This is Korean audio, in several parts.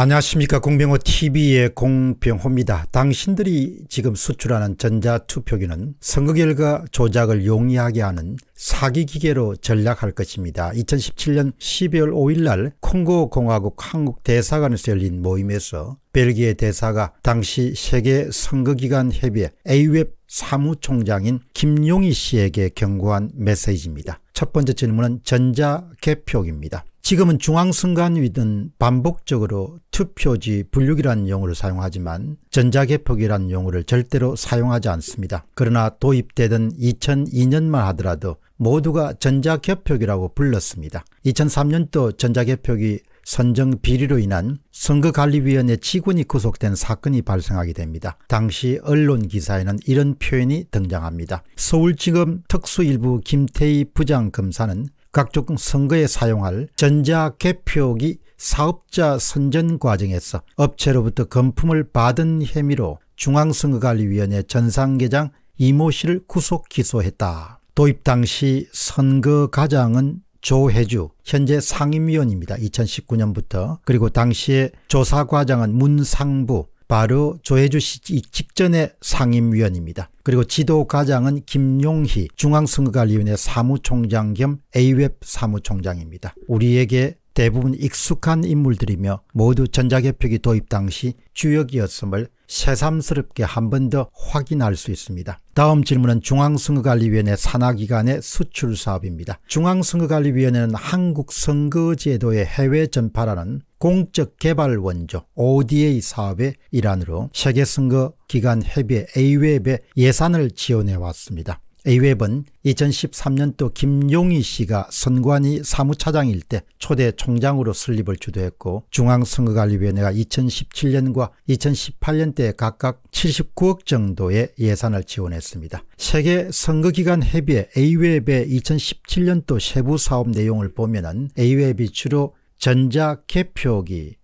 안녕하십니까 공병호 tv의 공병호입니다. 당신들이 지금 수출하는 전자투표기는 선거 결과 조작을 용이하게 하는 사기기계로 전략할 것입니다. 2017년 12월 5일 날 콩고공화국 한국대사관에서 열린 모임에서 벨기에 대사가 당시 세계선거기관협의 AWEB 사무총장인 김용희 씨에게 경고한 메시지입니다. 첫 번째 질문은 전자개표기입니다. 지금은 중앙선관위든 반복적으로 투표지 분류기란 용어를 사용하지만 전자개표기란 용어를 절대로 사용하지 않습니다. 그러나 도입되던 2002년만 하더라도 모두가 전자개표기라고 불렀습니다. 2003년도 전자개표기 선정 비리로 인한 선거관리위원회 직원이 구속된 사건이 발생하게 됩니다. 당시 언론 기사에는 이런 표현이 등장합니다. 서울지검 특수일부 김태희 부장검사는 각종 선거에 사용할 전자개표기 사업자 선전 과정에서 업체로부터 금품을 받은 혐의로 중앙선거관리위원회 전상계장 이모 씨를 구속 기소했다. 도입 당시 선거과장은 조혜주 현재 상임위원입니다. 2019년부터 그리고 당시에 조사과장은 문상부 바로 조혜주 씨 직전의 상임위원입니다. 그리고 지도과장은 김용희 중앙선거관리위원회 사무총장 겸 a 웹 사무총장입니다. 우리에게 대부분 익숙한 인물들이며 모두 전자개혁이 도입 당시 주역이었음을 새삼스럽게 한 번 더 확인할 수 있습니다. 다음 질문은 중앙선거관리위원회 산하기관의 수출사업입니다. 중앙선거관리위원회는 한국선거제도의 해외 전파라는 공적 개발 원조 ODA 사업의 일환으로 세계 선거 기간 협의 AWeb에 예산을 지원해 왔습니다. AWeb은 2013년도 김용희 씨가 선관위 사무차장일 때 초대 총장으로 설립을 주도했고 중앙선거관리위원회가 2017년과 2 0 1 8년대 각각 79억 정도의 예산을 지원했습니다. 세계 선거기관 협의 AWeb의 2017년도 세부 사업 내용을 보면 AWeb이 주로 전자 개표기를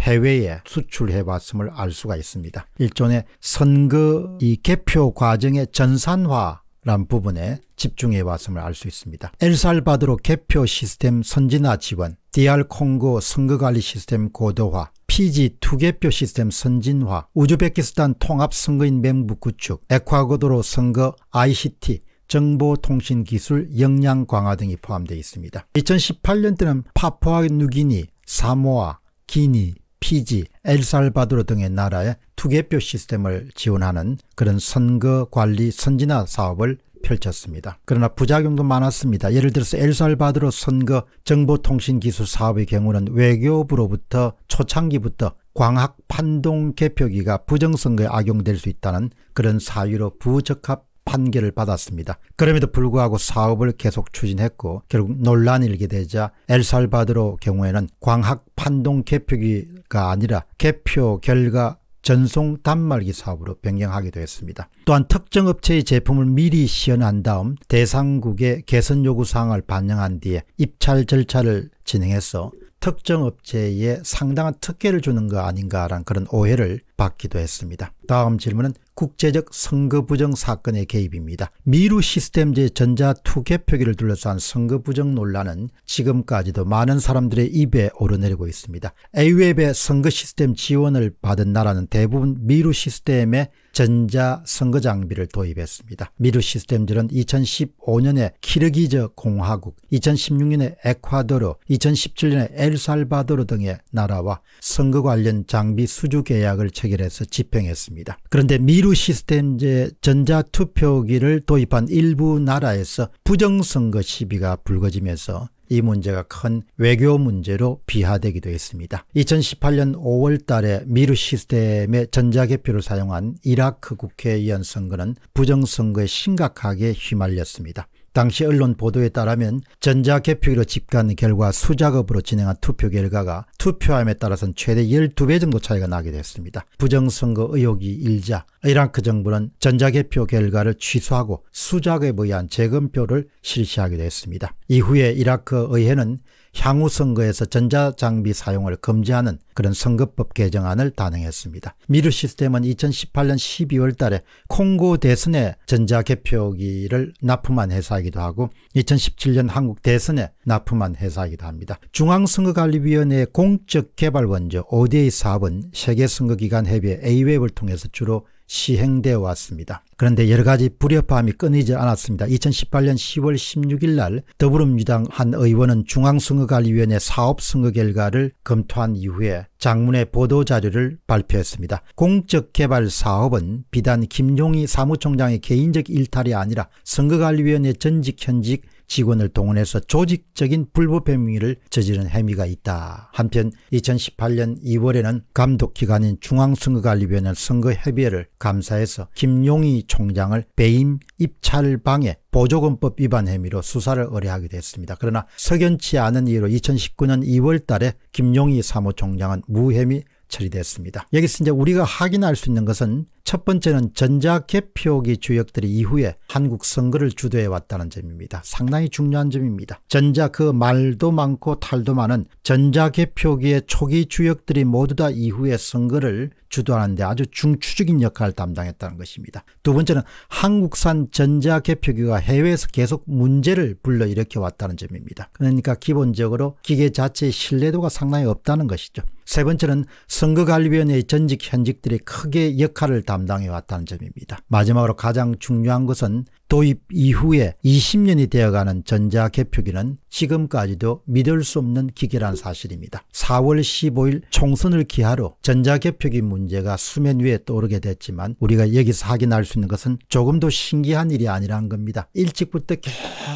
해외에 수출해 왔음을 알 수가 있습니다. 일종의 선거 이 개표 과정의 전산화 란 부분에 집중해 왔음을 알 수 있습니다. 엘살바도르 개표 시스템 선진화 지원, DR 콩고 선거관리 시스템 고도화, 피지 투개표 시스템 선진화, 우즈베키스탄 통합선거인 맹부 구축, 에콰도르 선거 ICT, 정보통신기술 역량 강화 등이 포함되어 있습니다. 2018년도는 파푸아 누기니, 사모아, 기니, 피지, 엘살바도르 등의 나라에 투개표 시스템을 지원하는 그런 선거관리 선진화 사업을 펼쳤습니다. 그러나 부작용도 많았습니다. 예를 들어서 엘살바도르 선거 정보통신기술 사업의 경우는 외교부로부터 초창기부터 광학 판동 개표기가 부정선거에 악용될 수 있다는 그런 사유로 부적합 판결을 받았습니다. 그럼에도 불구하고 사업을 계속 추진했고 결국 논란이 일게 되자 엘살바드로 경우에는 광학 판동 개표기가 아니라 개표 결과 전송 단말기 사업으로 변경하기도했습니다 또한 특정 업체의 제품을 미리 시연한 다음 대상국의 개선 요구사항을 반영한 뒤에 입찰 절차를 진행해서 특정 업체에 상당한 특혜를 주는 거 아닌가라는 그런 오해를 받기도 했습니다. 다음 질문은 국제적 선거 부정 사건의 개입입니다. 미루 시스템제 전자투 개표기를 둘러싼 선거 부정 논란은 지금까지도 많은 사람들의 입에 오르내리고 있습니다. a w 의 선거 시스템 지원을 받은 나라는 대부분 미루 시스템의 전자 선거 장비를 도입했습니다. 미르 시스템들은 2015년에 키르기저 공화국, 2016년에 에콰도르, 2017년에 엘살바도르 등의 나라와 선거 관련 장비 수주 계약을 체결해서 집행했습니다. 그런데 미르 시스템제 전자투표기를 도입한 일부 나라에서 부정선거 시비가 불거지면서 이 문제가 큰 외교 문제로 비하되기도 했습니다. 2018년 5월 달에 미르 시스템의 전자개표를 사용한 이라크 국회의원 선거는 부정선거에 심각하게 휘말렸습니다. 당시 언론 보도에 따르면 전자개표기로 집계한 결과 수작업으로 진행한 투표 결과가 투표함에 따라서는 최대 12배 정도 차이가 나게 됐습니다. 부정선거 의혹이 일자 이라크 정부는 전자개표 결과를 취소하고 수작에 의한 재검표를 실시하게 됐습니다. 이후에 이라크 의회는 향후 선거에서 전자장비 사용을 금지하는 그런 선거법 개정안을 단행했습니다. 미르 시스템은 2018년 12월 달에 콩고 대선에 전자개표기를 납품한 회사이기도 하고 2017년 한국 대선에 납품한 회사이기도 합니다. 중앙선거관리위원회의 공적개발원조 ODA 사업은 세계선거기관협의 AWEB을 통해서 주로 시행되어 왔습니다. 그런데 여러 가지 불협화음이 끊이지 않았습니다. 2018년 10월 16일 날 더불어민주당 한 의원은 중앙선거관리위원회 사업선거 결과를 검토한 이후에 장문의 보도자료를 발표했습니다. 공적개발사업은 비단 김종희 사무총장의 개인적 일탈이 아니라 선거관리위원회 전직 현직 직원을 동원해서 조직적인 불법 행위를 저지른 혐의가 있다. 한편 2018년 2월에는 감독기관인 중앙선거관리위원회 선거협의회를 감사해서 김용희 총장을 배임 입찰 방해 보조금법 위반 혐의로 수사를 의뢰하게됐습니다 그러나 석연치 않은 이유로 2019년 2월 달에 김용희 사무총장은 무혐의 처리됐습니다. 여기서 이제 우리가 확인할 수 있는 것은 첫 번째는 전자개표기 주역들이 이후에 한국 선거를 주도해 왔다는 점입니다. 상당히 중요한 점입니다. 전자 그 말도 많고 탈도 많은 전자개표기의 초기 주역들이 모두 다 이후에 선거를 주도하는데 아주 중추적인 역할을 담당했다는 것입니다. 두 번째는 한국산 전자개표기가 해외에서 계속 문제를 불러일으켜 왔다는 점입니다. 그러니까 기본적으로 기계 자체의 신뢰도가 상당히 없다는 것이죠. 세 번째는 선거관리위원회의 전직 현직들이 크게 역할을 담당해 왔다는 점입니다. 마지막으로 가장 중요한 것은 도입 이후에 20년이 되어가는 전자개표기는 지금까지도 믿을 수 없는 기계란 사실입니다. 4월 15일 총선을 기하로 전자개표기 문제가 수면 위에 떠오르게 됐지만 우리가 여기서 확인할 수 있는 것은 조금도 신기한 일이 아니라는 겁니다. 일찍부터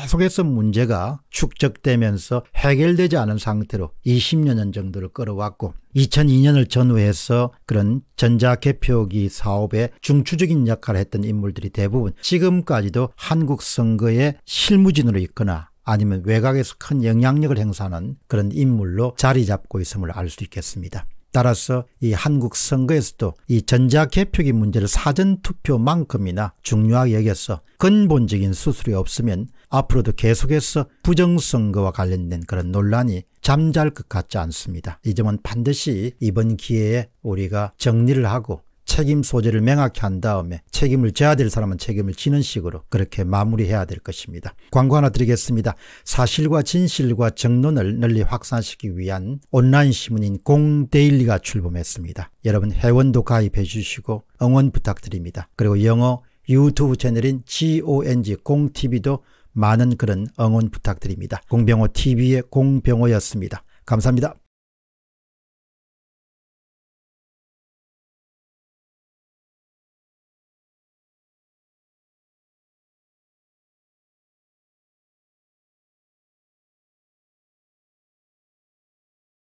계속해서 문제가 축적되면서 해결되지 않은 상태로 20년 여 정도를 끌어왔고 2002년을 전후해서 그런 전자개표기 사업에 중추적인 역할을 했던 인물들이 대부분 지금까지도 한국 선거의 실무진으로 있거나 아니면 외곽에서 큰 영향력을 행사하는 그런 인물로 자리 잡고 있음을 알 수 있겠습니다. 따라서 이 한국 선거에서도 이 전자개표기 문제를 사전투표만큼이나 중요하게 여겨서 근본적인 수술이 없으면 앞으로도 계속해서 부정선거와 관련된 그런 논란이 잠잘 것 같지 않습니다. 이 점은 반드시 이번 기회에 우리가 정리를 하고 책임 소재를 명확히 한 다음에 책임을 져야 될 사람은 책임을 지는 식으로 그렇게 마무리해야 될 것입니다. 광고 하나 드리겠습니다. 사실과 진실과 정론을 널리 확산시키기 위한 온라인 신문인 공데일리가 출범했습니다. 여러분 회원도 가입해 주시고 응원 부탁드립니다. 그리고 영어 유튜브 채널인 GONG 공TV도 많은 그런 응원 부탁드립니다. 공병호 TV의 공병호였습니다. 감사합니다.